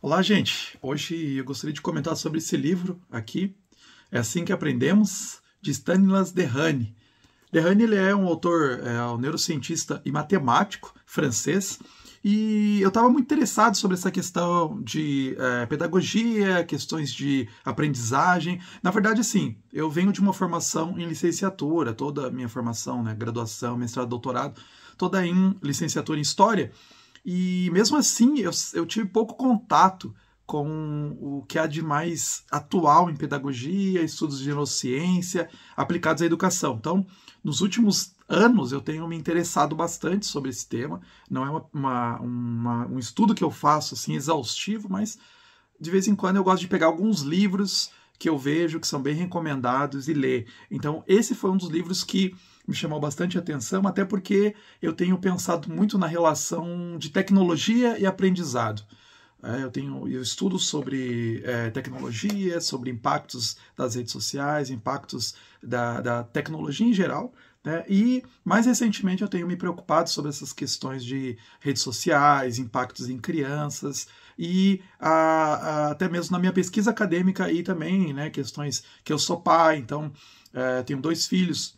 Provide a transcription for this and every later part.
Olá, gente! Hoje eu gostaria de comentar sobre esse livro aqui, É Assim que Aprendemos, de Stanislas Dehaene. Dehaene ele é um autor, é um neurocientista e matemático francês, e eu estava muito interessado sobre essa questão de é, pedagogia, questões de aprendizagem. Na verdade, sim. eu venho de uma formação em licenciatura, toda a minha formação, né, graduação, mestrado, doutorado, toda em licenciatura em História, e mesmo assim, eu, eu tive pouco contato com o que há de mais atual em pedagogia, estudos de neurociência aplicados à educação. Então, nos últimos anos eu tenho me interessado bastante sobre esse tema. Não é uma, uma, uma, um estudo que eu faço assim exaustivo, mas de vez em quando eu gosto de pegar alguns livros que eu vejo que são bem recomendados e ler. Então, esse foi um dos livros que me chamou bastante atenção, até porque eu tenho pensado muito na relação de tecnologia e aprendizado. É, eu tenho eu estudo sobre é, tecnologia, sobre impactos das redes sociais, impactos da, da tecnologia em geral, né? e mais recentemente eu tenho me preocupado sobre essas questões de redes sociais, impactos em crianças, e a, a, até mesmo na minha pesquisa acadêmica e também né, questões que eu sou pai, então é, tenho dois filhos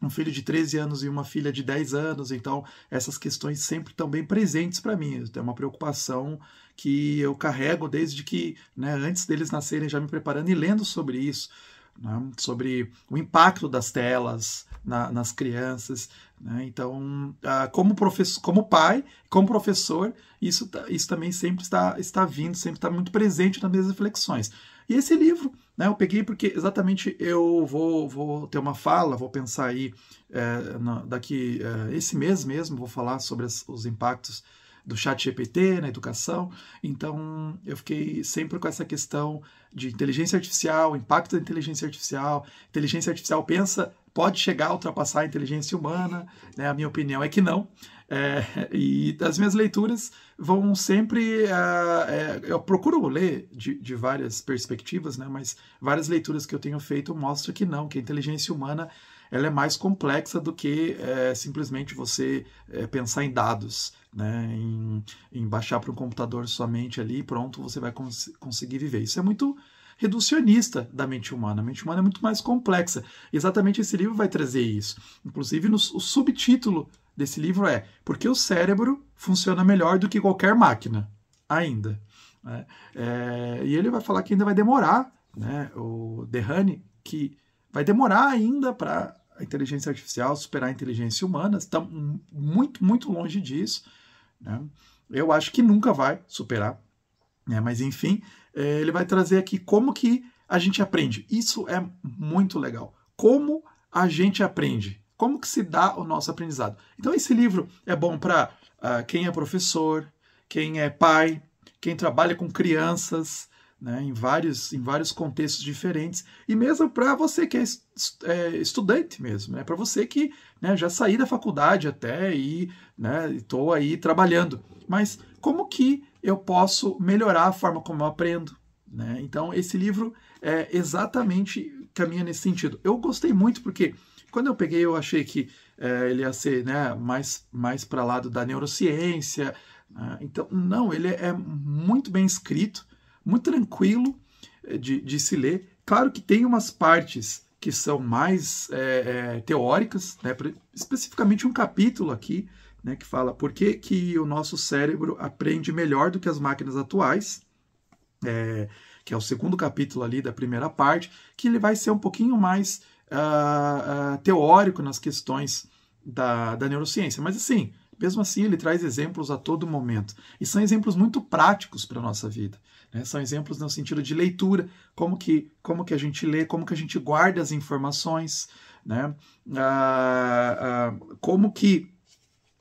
um filho de 13 anos e uma filha de 10 anos, então essas questões sempre estão bem presentes para mim. É uma preocupação que eu carrego desde que, né, antes deles nascerem, já me preparando e lendo sobre isso, né, sobre o impacto das telas na, nas crianças. Né, então, ah, como, professor, como pai, como professor, isso, isso também sempre está, está vindo, sempre está muito presente nas minhas reflexões. E esse livro né? Eu peguei porque exatamente eu vou, vou ter uma fala, vou pensar aí é, na, daqui é, esse mês mesmo, vou falar sobre as, os impactos do chat GPT na educação. Então, eu fiquei sempre com essa questão de inteligência artificial, impacto da inteligência artificial. Inteligência artificial pensa, pode chegar a ultrapassar a inteligência humana, né? A minha opinião é que não. É, e as minhas leituras vão sempre. é, é eu procuro ler de, de, várias perspectivas, né? Mas várias leituras que eu tenho feito mostram que não, que a inteligência humana ela é mais complexa do que é, simplesmente você é, pensar em dados né, em, em baixar para um computador somente ali, pronto, você vai cons conseguir viver. Isso é muito reducionista da mente humana. A mente humana é muito mais complexa. Exatamente esse livro vai trazer isso. Inclusive, no, o subtítulo desse livro é Porque o cérebro funciona melhor do que qualquer máquina, ainda. Né? É, e ele vai falar que ainda vai demorar, né? o Dehane, que vai demorar ainda para a inteligência artificial superar a inteligência humana. Estamos muito, muito longe disso. Né? Eu acho que nunca vai superar, né? mas enfim, é, ele vai trazer aqui como que a gente aprende. Isso é muito legal. Como a gente aprende. Como que se dá o nosso aprendizado. Então esse livro é bom para uh, ah, quem é professor, quem é pai, quem trabalha com crianças, né, em, vários, em vários contextos diferentes, e mesmo para você que é, é, estudante mesmo, né, para você que né, já saí da faculdade até e né, estou aí trabalhando. Mas como que eu posso melhorar a forma como eu aprendo? Né? Então, esse livro é exatamente caminha nesse sentido. Eu gostei muito porque quando eu peguei, eu achei que é, ele ia ser né, mais, mais para lado da neurociência. Né? Então, não, ele é muito bem escrito muito tranquilo eh, de, de se ler. Claro que tem umas partes que são mais é, é, teóricas, né? especificamente um capítulo aqui, né, que fala por que, que o nosso cérebro aprende melhor do que as máquinas atuais, é, que é o segundo capítulo ali da primeira parte, que ele vai ser um pouquinho mais uh, uh, teórico nas questões da, da neurociência. Mas assim, mesmo assim, ele traz exemplos a todo momento. E são exemplos muito práticos para a nossa vida. Né? São exemplos no sentido de leitura, como que, como que a gente lê, como que a gente guarda as informações, né? Ah, ah, como que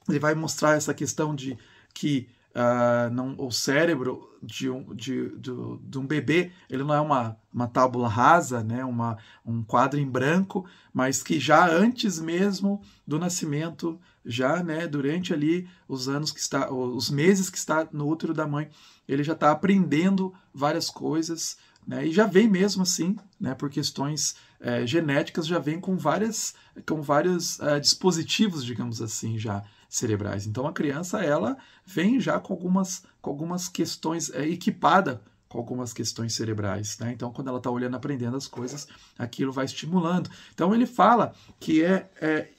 ele vai mostrar essa questão de que uh, não, o cérebro de um, de, de, de, um bebê, ele não é uma, uma tábula rasa, né? uma, um quadro em branco, mas que já antes mesmo do nascimento, já né, durante ali os anos que está, os meses que está no útero da mãe, ele já está aprendendo várias coisas, né? E já vem mesmo assim, né? Por questões é, genéticas já vem com várias, com vários ah, dispositivos, digamos assim, já cerebrais. Então a criança ela vem já com algumas, com algumas questões é, equipada com algumas questões cerebrais. Né? Então, quando ela está olhando, aprendendo as coisas, aquilo vai estimulando. Então, ele fala que é, é,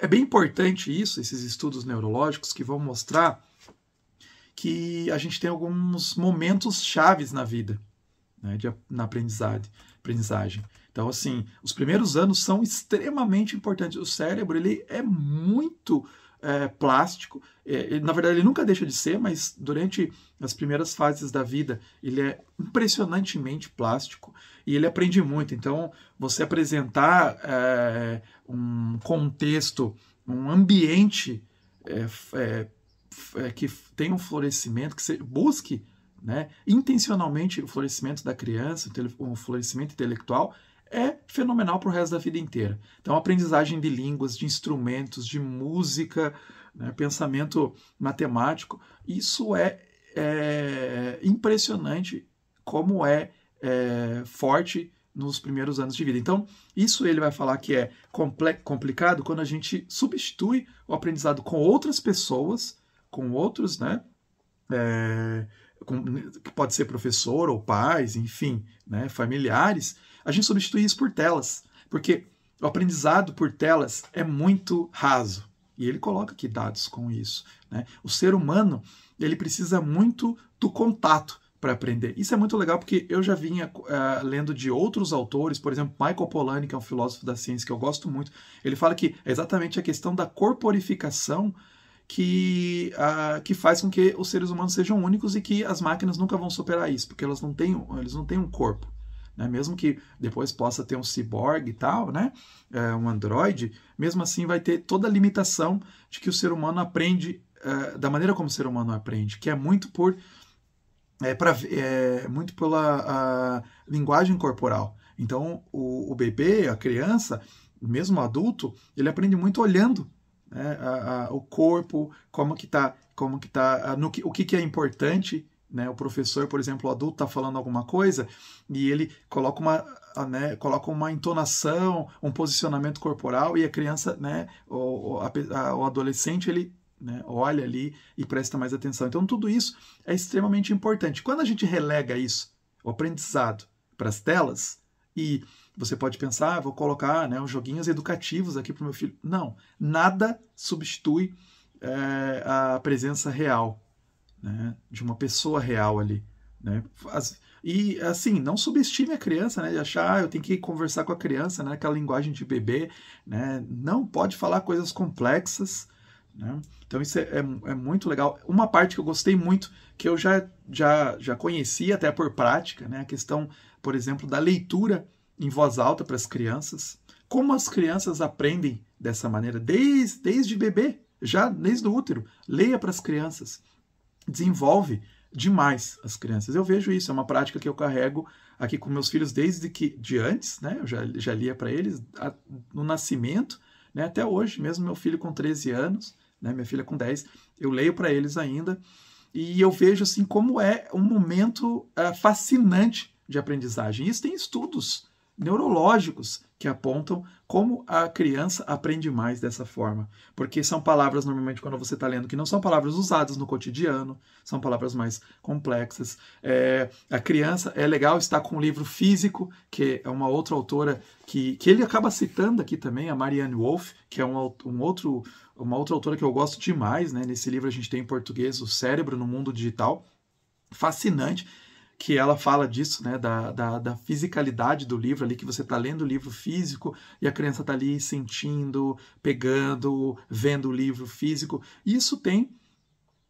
é bem importante isso, esses estudos neurológicos, que vão mostrar que a gente tem alguns momentos chaves na vida, né, de, na aprendizagem, aprendizagem. Então, assim, os primeiros anos são extremamente importantes. O cérebro ele é muito é, plástico. É, na verdade, ele nunca deixa de ser, mas durante as primeiras fases da vida, ele é impressionantemente plástico e ele aprende muito. Então, você apresentar é, um contexto, um ambiente é, é, é, que tenha um florescimento, que você busque né, intencionalmente o florescimento da criança, o florescimento intelectual, é fenomenal para o resto da vida inteira. Então, aprendizagem de línguas, de instrumentos, de música, né, pensamento matemático, isso é, é impressionante como é, é, forte nos primeiros anos de vida. Então, isso ele vai falar que é complicado quando a gente substitui o aprendizado com outras pessoas, com outros, né? É, que pode ser professor ou pais, enfim, né, familiares, a gente substitui isso por telas, porque o aprendizado por telas é muito raso. E ele coloca aqui dados com isso. Né? O ser humano ele precisa muito do contato para aprender. Isso é muito legal porque eu já vinha uh, lendo de outros autores, por exemplo, Michael Polanyi, que é um filósofo da ciência que eu gosto muito, ele fala que é exatamente a questão da corporificação que, uh, que faz com que os seres humanos sejam únicos e que as máquinas nunca vão superar isso, porque elas não têm, eles não têm um corpo. Né? Mesmo que depois possa ter um cyborg e tal, né? É, um android, mesmo assim vai ter toda a limitação de que o ser humano aprende uh, da maneira como o ser humano aprende, que é muito por é, pra, é muito pela linguagem corporal. Então o, o bebê, a criança, mesmo o adulto, ele aprende muito olhando né? a, a, o corpo, como que tá, como que tá, a, no que, o que, que é importante, né? O professor, por exemplo, o adulto está falando alguma coisa e ele coloca uma, né, coloca uma entonação, um posicionamento corporal e a criança, né, o, o adolescente, ele né, olha ali e presta mais atenção. Então, tudo isso é extremamente importante. Quando a gente relega isso, o aprendizado, para as telas e você pode pensar, ah, vou colocar né, uns joguinhos educativos aqui para o meu filho. Não, nada substitui é, a presença real, né, de uma pessoa real ali. Né? e assim, não subestime a criança, né? De achar, ah, eu tenho que conversar com a criança, né? Aquela linguagem de bebê, né? Não pode falar coisas complexas, né? Então isso é, é, é, muito legal. Uma parte que eu gostei muito, que eu já, já, já conhecia até por prática, né? A questão, por exemplo, da leitura em voz alta para as crianças. Como as crianças aprendem dessa maneira desde, desde bebê, já desde o útero. Leia para as crianças. Desenvolve demais as crianças. Eu vejo isso, é uma prática que eu carrego aqui com meus filhos desde que de antes, né? Eu já, já lia para eles a, no nascimento, né? Até hoje, mesmo meu filho com 13 anos, né? Minha filha com 10, eu leio para eles ainda e eu vejo assim como é um momento uh, fascinante de aprendizagem. Isso tem estudos neurológicos que apontam como a criança aprende mais dessa forma. Porque são palavras, normalmente, quando você está lendo, que não são palavras usadas no cotidiano, são palavras mais complexas. É, a criança, é legal estar com um livro físico, que é uma outra autora que, que ele acaba citando aqui também, a Marianne Wolff, que é um, um outro, uma outra autora que eu gosto demais. Né? Nesse livro a gente tem em português O Cérebro no Mundo Digital. Fascinante que ela fala disso, né, da, da, da fisicalidade do livro ali, que você está lendo o livro físico e a criança está ali sentindo, pegando, vendo o livro físico. Isso tem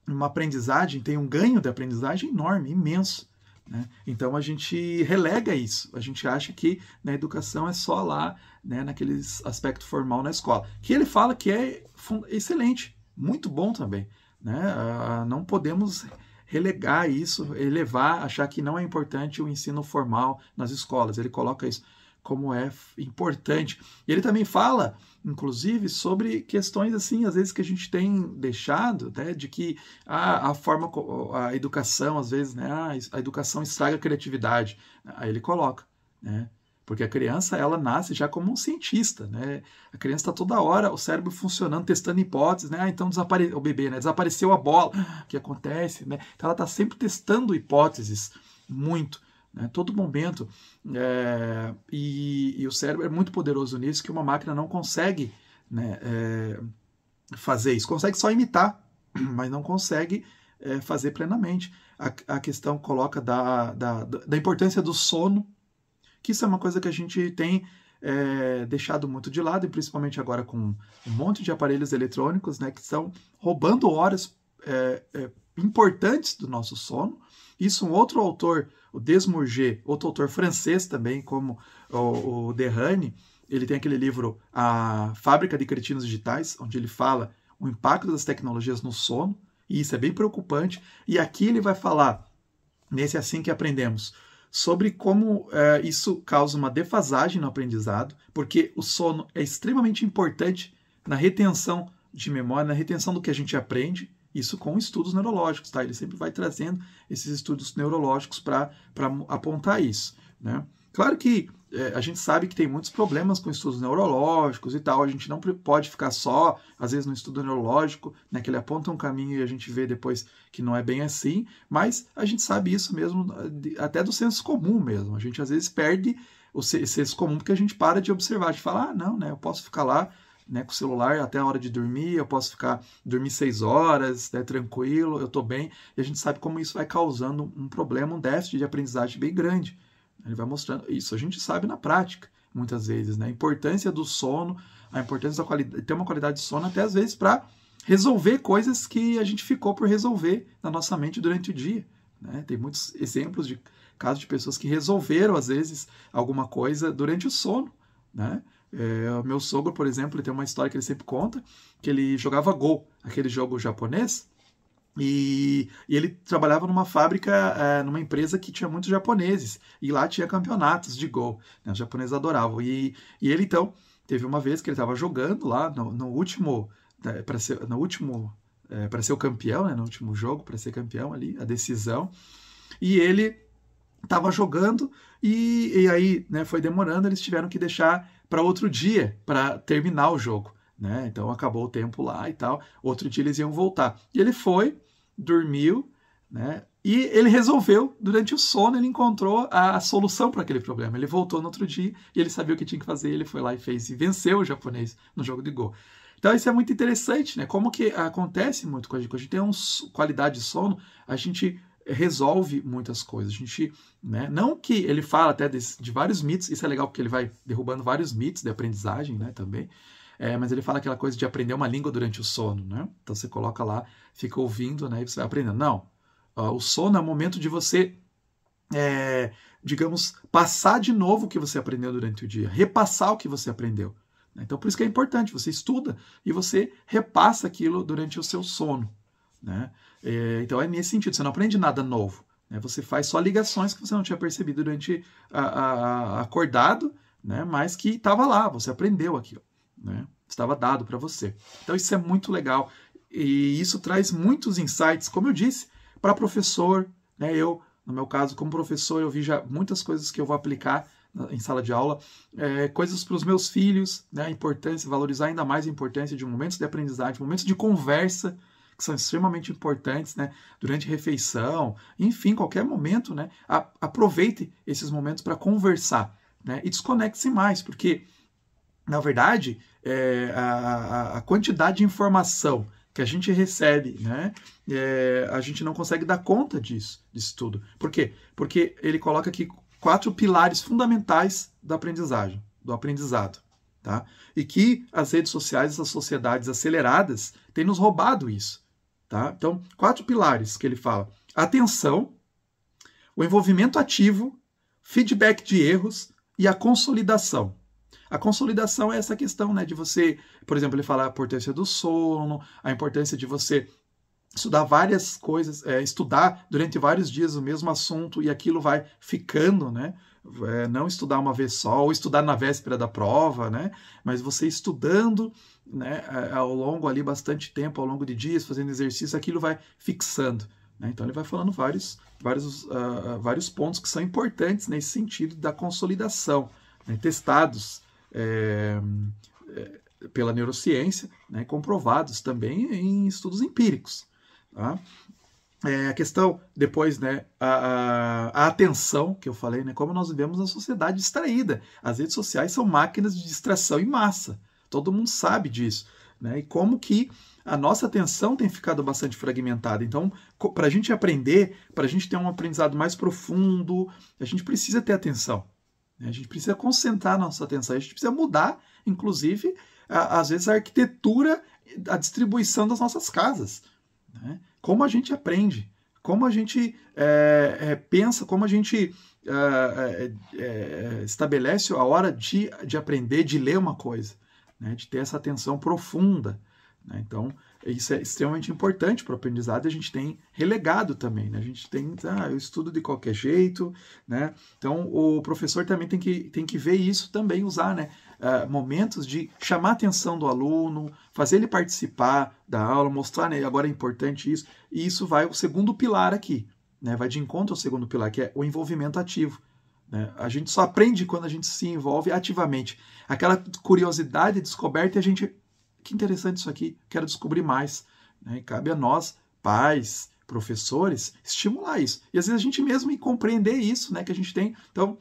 uma aprendizagem, tem um ganho de aprendizagem enorme, imenso. Né? Então a gente relega isso, a gente acha que na né, educação é só lá, né, naquele aspecto formal na escola, que ele fala que é excelente, muito bom também. Né? Ah, não podemos relegar isso, elevar, achar que não é importante o ensino formal nas escolas. Ele coloca isso como é importante. ele também fala, inclusive, sobre questões assim, às vezes que a gente tem deixado, né, de que a, a forma, a educação, às vezes, né, a educação estraga a criatividade. Aí ele coloca, né, porque a criança ela nasce já como um cientista, né? A criança está toda hora o cérebro funcionando, testando hipóteses, né? Ah, então o bebê, né? Desapareceu a bola, o que acontece, né? Então ela está sempre testando hipóteses muito, né? Todo momento é... e, e, o cérebro é muito poderoso nisso que uma máquina não consegue, né? É... Fazer isso, consegue só imitar, mas não consegue é, fazer plenamente. A, a, questão coloca da, da, da importância do sono que isso é uma coisa que a gente tem é, deixado muito de lado, e principalmente agora com um monte de aparelhos eletrônicos, né, que estão roubando horas é, é, importantes do nosso sono. Isso um outro autor, o Desmourget, outro autor francês também, como o, o Derrane, ele tem aquele livro A Fábrica de Cretinos Digitais, onde ele fala o impacto das tecnologias no sono, e isso é bem preocupante. E aqui ele vai falar, nesse Assim que Aprendemos, sobre como é, isso causa uma defasagem no aprendizado, porque o sono é extremamente importante na retenção de memória, na retenção do que a gente aprende, isso com estudos neurológicos, tá? Ele sempre vai trazendo esses estudos neurológicos para apontar isso, né? Claro que é, a gente sabe que tem muitos problemas com estudos neurológicos e tal. A gente não pode ficar só, às vezes, no estudo neurológico, né, que ele aponta um caminho e a gente vê depois que não é bem assim. Mas a gente sabe isso mesmo, até do senso comum mesmo. A gente, às vezes, perde o senso comum porque a gente para de observar, de falar, ah, não, né, eu posso ficar lá né, com o celular até a hora de dormir, eu posso ficar dormir seis horas, né, tranquilo, eu estou bem. E a gente sabe como isso vai causando um problema, um déficit de aprendizagem bem grande. Ele vai mostrando isso. A gente sabe na prática, muitas vezes, né? A importância do sono, a importância da qualidade, ter uma qualidade de sono até às vezes para resolver coisas que a gente ficou por resolver na nossa mente durante o dia. Né? Tem muitos exemplos de casos de pessoas que resolveram, às vezes, alguma coisa durante o sono. Né? É, meu sogro, por exemplo, ele tem uma história que ele sempre conta, que ele jogava gol, aquele jogo japonês, e, e, ele trabalhava numa fábrica, é, numa empresa que tinha muitos japoneses. E lá tinha campeonatos de gol. Né? Os japoneses adoravam. E, e ele, então, teve uma vez que ele estava jogando lá no, no último. Né, para ser, no último é, eh, para ser o campeão, né, no último jogo, para ser campeão ali, a decisão. E ele estava jogando e, e aí né, foi demorando, eles tiveram que deixar para outro dia, para terminar o jogo. Né? Então acabou o tempo lá e tal. Outro dia eles iam voltar. E ele foi, dormiu, né? E ele resolveu, durante o sono, ele encontrou a solução para aquele problema. Ele voltou no outro dia e ele sabia o que tinha que fazer, ele foi lá e fez e venceu o japonês no jogo de gol. Então isso é muito interessante, né? Como que acontece muito com a gente, quando a gente tem uma qualidade de sono, a gente resolve muitas coisas. A gente, né, não que ele fala até de, de vários mitos, isso é legal porque ele vai derrubando vários mitos de aprendizagem, né, também. É, mas ele fala aquela coisa de aprender uma língua durante o sono, né? Então você coloca lá, fica ouvindo, né? E você vai aprendendo. Não, uh, o sono é o momento de você, é, digamos, passar de novo o que você aprendeu durante o dia, repassar o que você aprendeu. Né? Então por isso que é importante, você estuda e você repassa aquilo durante o seu sono. Né? É, então é nesse sentido, você não aprende nada novo. Né? Você faz só ligações que você não tinha percebido durante a, a, a acordado, né? mas que estava lá, você aprendeu aquilo. Né? Estava dado para você. Então isso é muito legal e isso traz muitos insights, como eu disse, para professor. Né? Eu, no meu caso, como professor, eu vi já muitas coisas que eu vou aplicar em sala de aula, é, coisas para os meus filhos, né, a importância, valorizar ainda mais a importância de momentos de aprendizagem, momentos de conversa, que são extremamente importantes, né, durante refeição, enfim, qualquer momento, né, a, aproveite esses momentos para conversar, né, e desconecte-se mais, porque na verdade, é, a, a, quantidade de informação que a gente recebe, né, é, a gente não consegue dar conta disso, disso tudo. Por quê? Porque ele coloca aqui quatro pilares fundamentais da aprendizagem, do aprendizado. Tá? E que as redes sociais, essas sociedades aceleradas, têm nos roubado isso. Tá? Então, quatro pilares que ele fala: atenção, o envolvimento ativo, feedback de erros e a consolidação. A consolidação é essa questão, né? De você, por exemplo, ele fala a importância do sono, a importância de você estudar várias coisas, é, estudar durante vários dias o mesmo assunto e aquilo vai ficando, né? É, não estudar uma vez só, ou estudar na véspera da prova, né? Mas você estudando né, é, ao longo ali bastante tempo, ao longo de dias, fazendo exercício, aquilo vai fixando. Né? Então ele vai falando vários, vários, uh, vários pontos que são importantes nesse sentido da consolidação, né? testados é, é, pela neurociência, né, comprovados também em estudos empíricos. Tá? É, a questão depois, né, a, a, a, atenção que eu falei, né, como nós vivemos na sociedade distraída. As redes sociais são máquinas de distração em massa. Todo mundo sabe disso, né? E como que a nossa atenção tem ficado bastante fragmentada. Então, para a gente aprender, para a gente ter um aprendizado mais profundo, a gente precisa ter atenção. A gente precisa concentrar nossa atenção, a gente precisa mudar, inclusive, a, às vezes, a arquitetura, a distribuição das nossas casas. Né? Como a gente aprende, como a gente é, é, pensa, como a gente é, é, é estabelece a hora de, de aprender, de ler uma coisa, né? de ter essa atenção profunda. Né? Então, isso é extremamente importante para o aprendizado e a gente tem relegado também. Né? A gente tem, ah, eu estudo de qualquer jeito, né? Então o professor também tem que, tem que ver isso também, usar né? Uh, momentos de chamar a atenção do aluno, fazer ele participar da aula, mostrar, né? Agora é importante isso. E isso vai o segundo pilar aqui, né? Vai de encontro ao segundo pilar, que é o envolvimento ativo. Né? A gente só aprende quando a gente se envolve ativamente. Aquela curiosidade, descoberta, e a gente que interessante isso aqui, quero descobrir mais. Né? E cabe a nós, pais, professores, estimular isso. E às vezes a gente mesmo em compreender isso né, que a gente tem. Então,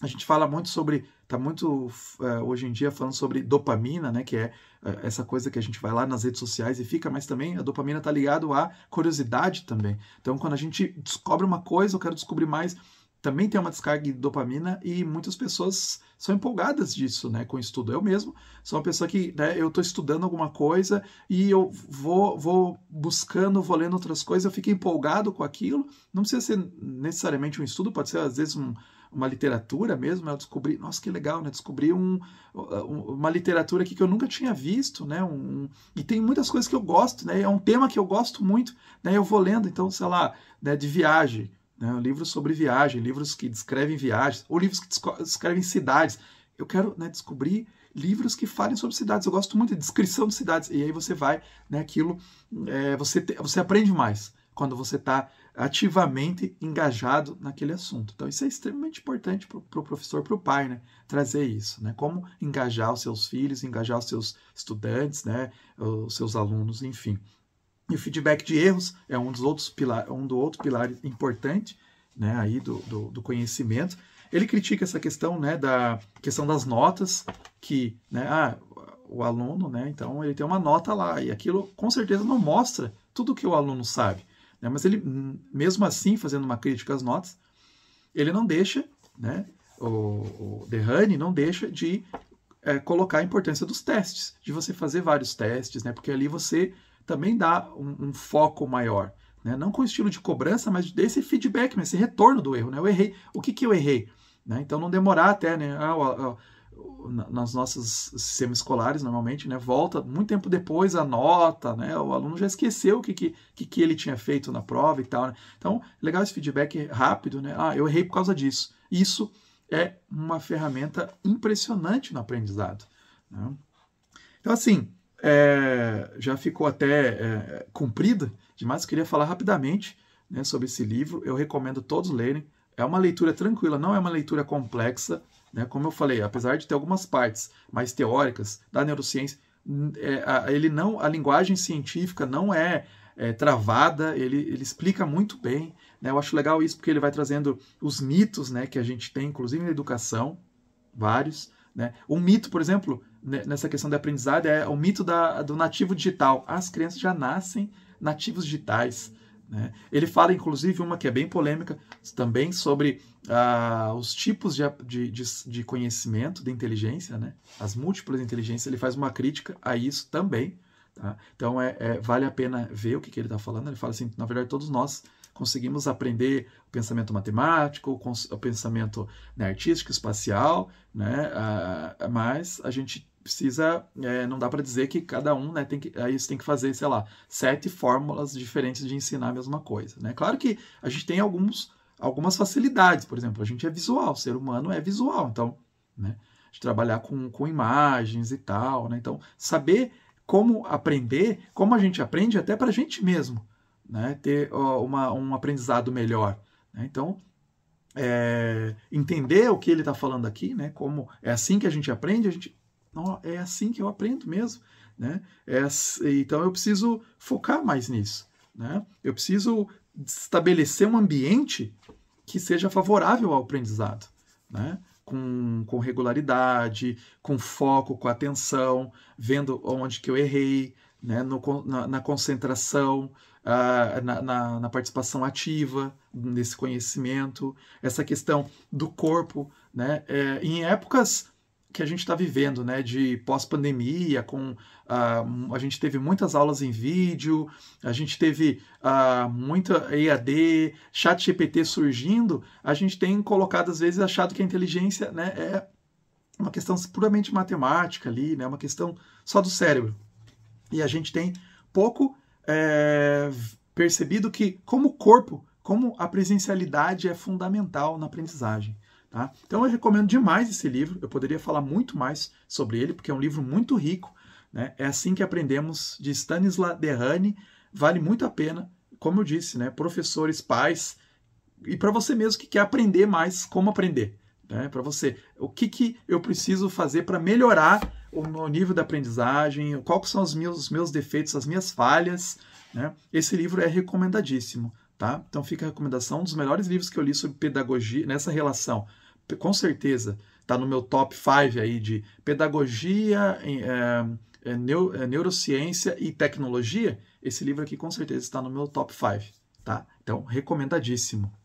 a gente fala muito sobre, está muito é, hoje em dia falando sobre dopamina, né, que é, é essa coisa que a gente vai lá nas redes sociais e fica, mas também a dopamina está ligado à curiosidade também. Então, quando a gente descobre uma coisa, eu quero descobrir mais, também tem uma descarga de dopamina e muitas pessoas são empolgadas disso, né, com o estudo. Eu mesmo sou uma pessoa que né, eu estou estudando alguma coisa e eu vou, vou buscando, vou lendo outras coisas, eu fico empolgado com aquilo. Não precisa ser necessariamente um estudo, pode ser às vezes um, uma literatura mesmo. Eu descobri, nossa, que legal, né? Descobri um, uma literatura aqui que eu nunca tinha visto, né? Um, e tem muitas coisas que eu gosto, né? É um tema que eu gosto muito, né? Eu vou lendo, então, sei lá, né, de viagem né? livros sobre viagem, livros que descrevem viagens, ou livros que descrevem cidades. Eu quero né, descobrir livros que falem sobre cidades. Eu gosto muito de descrição de cidades. E aí você vai, né, aquilo, é, você, te, você aprende mais quando você está ativamente engajado naquele assunto. Então, isso é extremamente importante para o pro professor, para o pai, né? Trazer isso, né? Como engajar os seus filhos, engajar os seus estudantes, né? Os seus alunos, enfim. E o feedback de erros é um dos outros pilares é um do outro pilar importante né, aí do, do, do conhecimento. Ele critica essa questão né, da questão das notas, que né, ah, o aluno, né, então ele tem uma nota lá, e aquilo com certeza não mostra tudo que o aluno sabe. Né, mas ele, hum, mesmo assim, fazendo uma crítica às notas, ele não deixa, né, o, o não deixa de é, colocar a importância dos testes, de você fazer vários testes, né, porque ali você também dá um, um foco maior. Né? Não com estilo de cobrança, mas desse feedback, esse retorno do erro. Né? Eu errei. O que, que eu errei? Né? Então não demorar até, né? Ah, ah, ah, nas nossas sistemas escolares, normalmente, né? Volta muito tempo depois a nota, né? O aluno já esqueceu o que, que, que, ele tinha feito na prova e tal. Né? Então, legal esse feedback rápido, né? Ah, eu errei por causa disso. Isso é uma ferramenta impressionante no aprendizado. Né? Então, assim, é, já ficou até é, comprida demais. Queria falar rapidamente né, sobre esse livro. Eu recomendo todos lerem. É uma leitura tranquila, não é uma leitura complexa. Né? Como eu falei, apesar de ter algumas partes mais teóricas da neurociência, é, a, ele não, a linguagem científica não é, é, travada, ele, ele explica muito bem. Né? Eu acho legal isso porque ele vai trazendo os mitos né, que a gente tem, inclusive na educação, vários. Né? Um mito, por exemplo, né, nessa questão da aprendizagem, é o mito da, do nativo digital. As crianças já nascem nativos digitais. Né? Ele fala, inclusive, uma que é bem polêmica também sobre ah, os tipos de, de, de, conhecimento, de inteligência, né? as múltiplas inteligências. Ele faz uma crítica a isso também. Tá? Então, é, é, vale a pena ver o que, que ele está falando. Ele fala assim: na verdade, todos nós conseguimos aprender o pensamento matemático, o, o pensamento né, artístico, espacial, né? Ah, mas a gente precisa, é, não dá para dizer que cada um, né, tem que, aí é você tem que fazer, sei lá, sete fórmulas diferentes de ensinar a mesma coisa, né? Claro que a gente tem alguns, algumas facilidades, por exemplo, a gente é visual, o ser humano é visual, então, né, de trabalhar com, com imagens e tal, né? Então, saber como aprender, como a gente aprende até para a gente mesmo, né? ter ó, uma, um aprendizado melhor. Né? Então, é, entender o que ele está falando aqui, né? como é assim que a gente aprende, a gente, ó, é assim que eu aprendo mesmo. Né? É, então, eu preciso focar mais nisso. Né? Eu preciso estabelecer um ambiente que seja favorável ao aprendizado. Né? Com, com, regularidade, com foco, com atenção, vendo onde que eu errei, né, no, na, na, concentração, na, na, na, participação ativa nesse conhecimento, essa questão do corpo, né, é, em épocas que a gente está vivendo, né, de pós-pandemia, com ah, a gente teve muitas aulas em vídeo, a gente teve ah, muita EAD, chat GPT surgindo, a gente tem colocado às vezes achado que a inteligência, né, é uma questão puramente matemática ali, né, uma questão só do cérebro, e a gente tem pouco é, percebido que, como corpo, como a presencialidade é fundamental na aprendizagem. Tá? Então eu recomendo demais esse livro, eu poderia falar muito mais sobre ele, porque é um livro muito rico. Né? É assim que aprendemos de Stanisla Derrane, vale muito a pena, como eu disse, né? professores, pais, e para você mesmo que quer aprender mais como aprender. Né? Para você, o que, que eu preciso fazer para melhorar o nível da aprendizagem, quais são os meus, os meus defeitos, as minhas falhas. Né? Esse livro é recomendadíssimo. Tá? Então fica a recomendação, um dos melhores livros que eu li sobre pedagogia, nessa relação, com certeza, está no meu top 5 aí de pedagogia, é, é, neu, é, neurociência e tecnologia. Esse livro aqui com certeza está no meu top 5, tá? Então, recomendadíssimo.